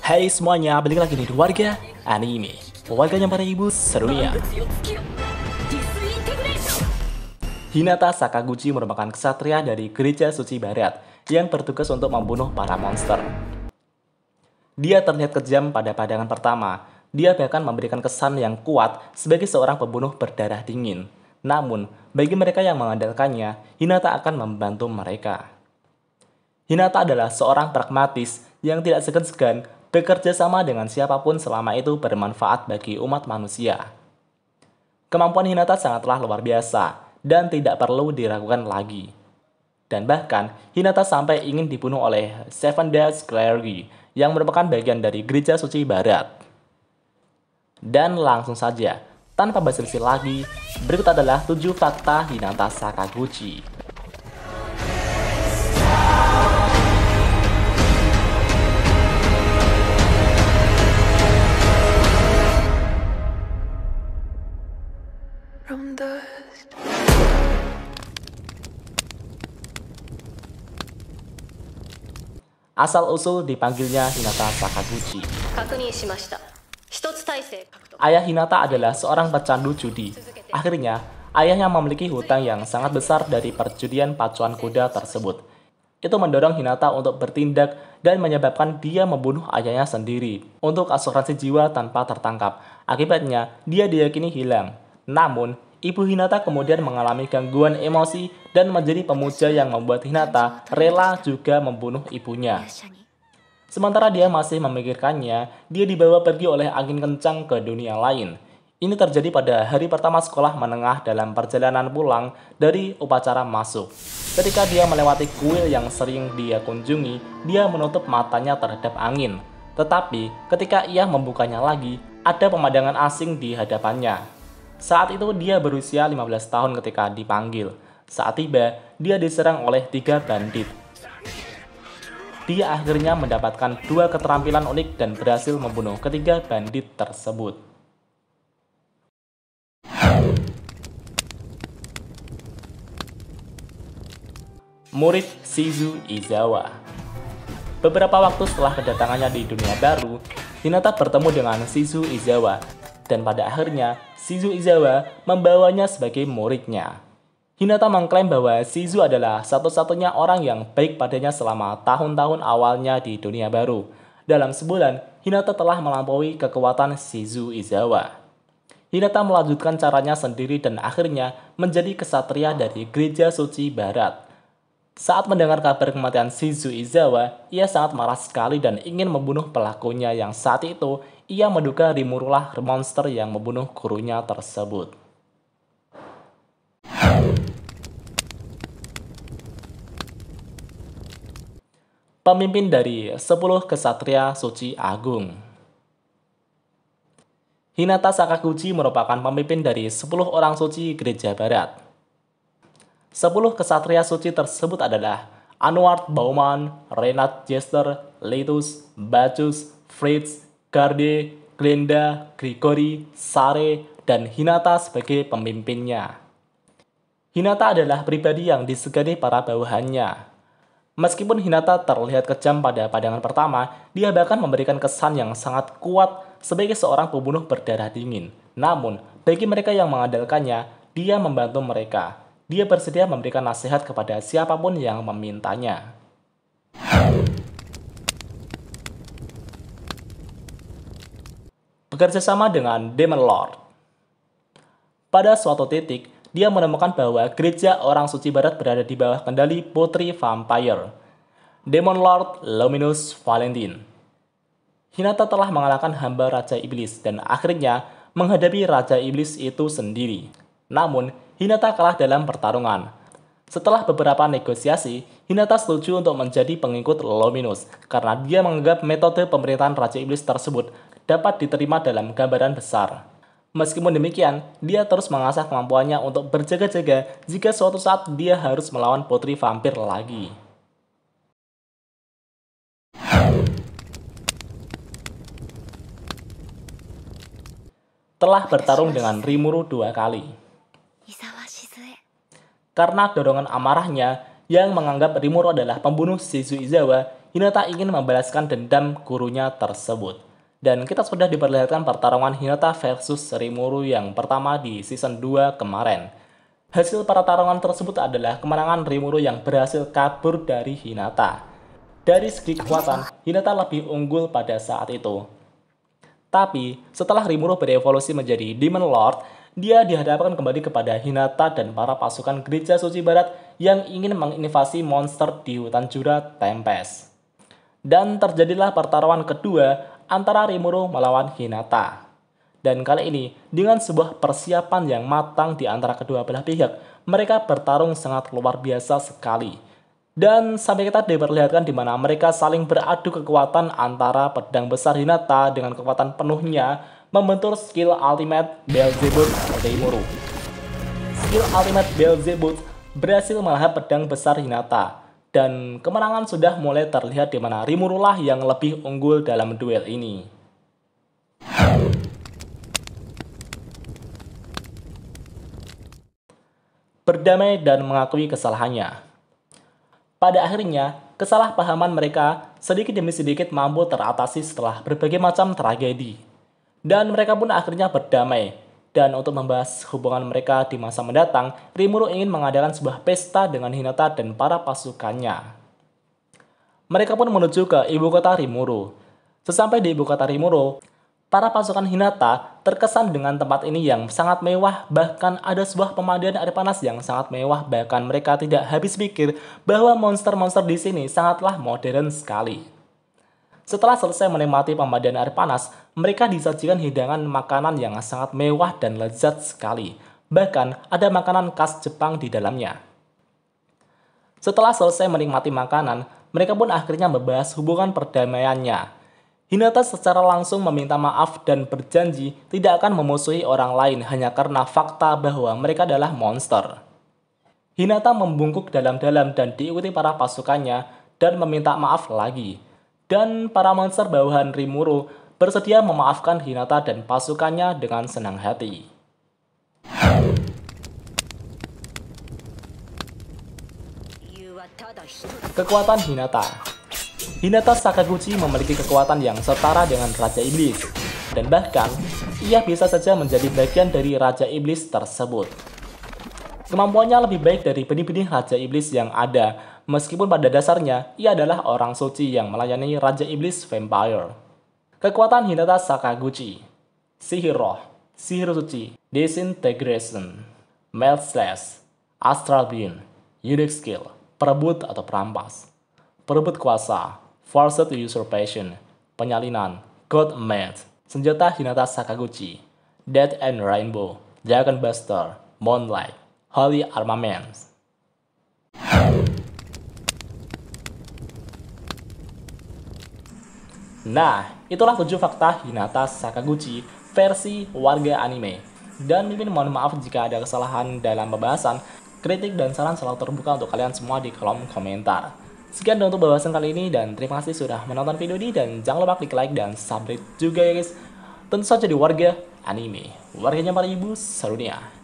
Hai hey semuanya, balik lagi nih di Warga Anime Warganya para ibu serunya Hinata Sakaguchi merupakan kesatria dari gereja suci barat Yang bertugas untuk membunuh para monster Dia terlihat kejam pada pandangan pertama Dia bahkan memberikan kesan yang kuat sebagai seorang pembunuh berdarah dingin Namun, bagi mereka yang mengandalkannya, Hinata akan membantu mereka Hinata adalah seorang pragmatis yang tidak segan-segan bekerja sama dengan siapapun selama itu bermanfaat bagi umat manusia. Kemampuan Hinata sangatlah luar biasa dan tidak perlu diragukan lagi. Dan bahkan, Hinata sampai ingin dibunuh oleh Seven Days Clergy yang merupakan bagian dari gereja suci barat. Dan langsung saja, tanpa basa-basi lagi, berikut adalah 7 fakta Hinata Sakaguchi. Asal-usul dipanggilnya Hinata Sakaguchi. Ayah Hinata adalah seorang pecandu judi. Akhirnya, ayahnya memiliki hutang yang sangat besar dari perjudian pacuan kuda tersebut. Itu mendorong Hinata untuk bertindak dan menyebabkan dia membunuh ayahnya sendiri untuk asuransi jiwa tanpa tertangkap. Akibatnya, dia diyakini hilang namun, Ibu Hinata kemudian mengalami gangguan emosi dan menjadi pemuja yang membuat Hinata rela juga membunuh ibunya. Sementara dia masih memikirkannya, dia dibawa pergi oleh angin kencang ke dunia lain. Ini terjadi pada hari pertama sekolah menengah dalam perjalanan pulang dari upacara masuk. Ketika dia melewati kuil yang sering dia kunjungi, dia menutup matanya terhadap angin. Tetapi, ketika ia membukanya lagi, ada pemandangan asing di hadapannya. Saat itu dia berusia 15 tahun ketika dipanggil. Saat tiba, dia diserang oleh tiga bandit. Dia akhirnya mendapatkan dua keterampilan unik dan berhasil membunuh ketiga bandit tersebut. Murid Shizu Izawa Beberapa waktu setelah kedatangannya di dunia baru, Hinata bertemu dengan Shizu Izawa dan pada akhirnya Shizu Izawa membawanya sebagai muridnya. Hinata mengklaim bahwa Shizu adalah satu-satunya orang yang baik padanya selama tahun-tahun awalnya di dunia baru. Dalam sebulan, Hinata telah melampaui kekuatan Shizu Izawa. Hinata melanjutkan caranya sendiri dan akhirnya menjadi kesatria dari gereja suci barat. Saat mendengar kabar kematian Shizu Izawa, ia sangat marah sekali dan ingin membunuh pelakunya yang saat itu ia menduga Rimurulah monster yang membunuh gurunya tersebut. Pemimpin dari 10 Kesatria Suci Agung Hinata Sakaguchi merupakan pemimpin dari 10 orang suci gereja barat. Sepuluh kesatria suci tersebut adalah Anwar Bauman, Renat Jester, Letus, Bacus, Fritz, Garde, Glenda, Grigori, Sare, dan Hinata sebagai pemimpinnya. Hinata adalah pribadi yang disegani para bawahannya. Meskipun Hinata terlihat kejam pada pandangan pertama, dia bahkan memberikan kesan yang sangat kuat sebagai seorang pembunuh berdarah dingin. Namun, bagi mereka yang mengandalkannya, dia membantu mereka dia bersedia memberikan nasihat kepada siapapun yang memintanya. Bekerja sama dengan Demon Lord. Pada suatu titik, dia menemukan bahwa gereja orang suci barat berada di bawah kendali putri vampire, Demon Lord Luminous Valentine. Hinata telah mengalahkan hamba Raja Iblis dan akhirnya menghadapi Raja Iblis itu sendiri. Namun, Hinata kalah dalam pertarungan. Setelah beberapa negosiasi, Hinata setuju untuk menjadi pengikut Lominus karena dia menganggap metode pemerintahan Raja Iblis tersebut dapat diterima dalam gambaran besar. Meskipun demikian, dia terus mengasah kemampuannya untuk berjaga-jaga jika suatu saat dia harus melawan putri vampir lagi. Telah bertarung dengan Rimuru dua kali. Karena dorongan amarahnya yang menganggap Rimuru adalah pembunuh Shizu Izawa, Hinata ingin membalaskan dendam gurunya tersebut. Dan kita sudah diperlihatkan pertarungan Hinata versus Rimuru yang pertama di season 2 kemarin. Hasil pertarungan tersebut adalah kemenangan Rimuru yang berhasil kabur dari Hinata. Dari segi kekuatan, Hinata lebih unggul pada saat itu. Tapi, setelah Rimuru berevolusi menjadi Demon Lord, dia dihadapkan kembali kepada Hinata dan para pasukan gereja suci barat yang ingin menginvasi monster di hutan Jura Tempest. Dan terjadilah pertarungan kedua antara Rimuru melawan Hinata. Dan kali ini, dengan sebuah persiapan yang matang di antara kedua belah pihak, mereka bertarung sangat luar biasa sekali. Dan sampai kita diperlihatkan di mana mereka saling beradu kekuatan antara pedang besar Hinata dengan kekuatan penuhnya membentur skill ultimate Belzebub Daimuru. Skill ultimate Belzebub berhasil melahap pedang besar Hinata, dan kemenangan sudah mulai terlihat di mana Rimuru lah yang lebih unggul dalam duel ini. Berdamai dan mengakui kesalahannya. Pada akhirnya, kesalahpahaman mereka sedikit demi sedikit mampu teratasi setelah berbagai macam tragedi dan mereka pun akhirnya berdamai. Dan untuk membahas hubungan mereka di masa mendatang, Rimuru ingin mengadakan sebuah pesta dengan Hinata dan para pasukannya. Mereka pun menuju ke ibu kota Rimuru. Sesampai di ibu kota Rimuru, para pasukan Hinata terkesan dengan tempat ini yang sangat mewah, bahkan ada sebuah pemandian air panas yang sangat mewah, bahkan mereka tidak habis pikir bahwa monster-monster di sini sangatlah modern sekali. Setelah selesai menikmati pemandian air panas, mereka disajikan hidangan makanan yang sangat mewah dan lezat sekali. Bahkan ada makanan khas Jepang di dalamnya. Setelah selesai menikmati makanan, mereka pun akhirnya membahas hubungan perdamaiannya. Hinata secara langsung meminta maaf dan berjanji tidak akan memusuhi orang lain hanya karena fakta bahwa mereka adalah monster. Hinata membungkuk dalam-dalam dan diikuti para pasukannya dan meminta maaf lagi dan para monster bawahan Rimuru bersedia memaafkan Hinata dan pasukannya dengan senang hati. Kekuatan Hinata Hinata Sakaguchi memiliki kekuatan yang setara dengan Raja Iblis, dan bahkan ia bisa saja menjadi bagian dari Raja Iblis tersebut. Kemampuannya lebih baik dari benih-benih Raja Iblis yang ada, meskipun pada dasarnya ia adalah orang suci yang melayani Raja Iblis Vampire. Kekuatan Hinata Sakaguchi Sihir Roh Sihir Suci Disintegration Melt Slash Astral Beam Unique Skill Perebut atau perampas Perebut kuasa Forced Usurpation Penyalinan God Mad Senjata Hinata Sakaguchi Dead and Rainbow Dragon Buster Moonlight Holy Armaments Nah, itulah tujuh fakta Hinata Sakaguchi versi warga anime. Dan mungkin mohon maaf jika ada kesalahan dalam pembahasan, kritik dan saran selalu terbuka untuk kalian semua di kolom komentar. Sekian untuk pembahasan kali ini dan terima kasih sudah menonton video ini dan jangan lupa klik like dan subscribe juga ya guys. Tentu saja di warga anime, warganya para ibu seluruhnya.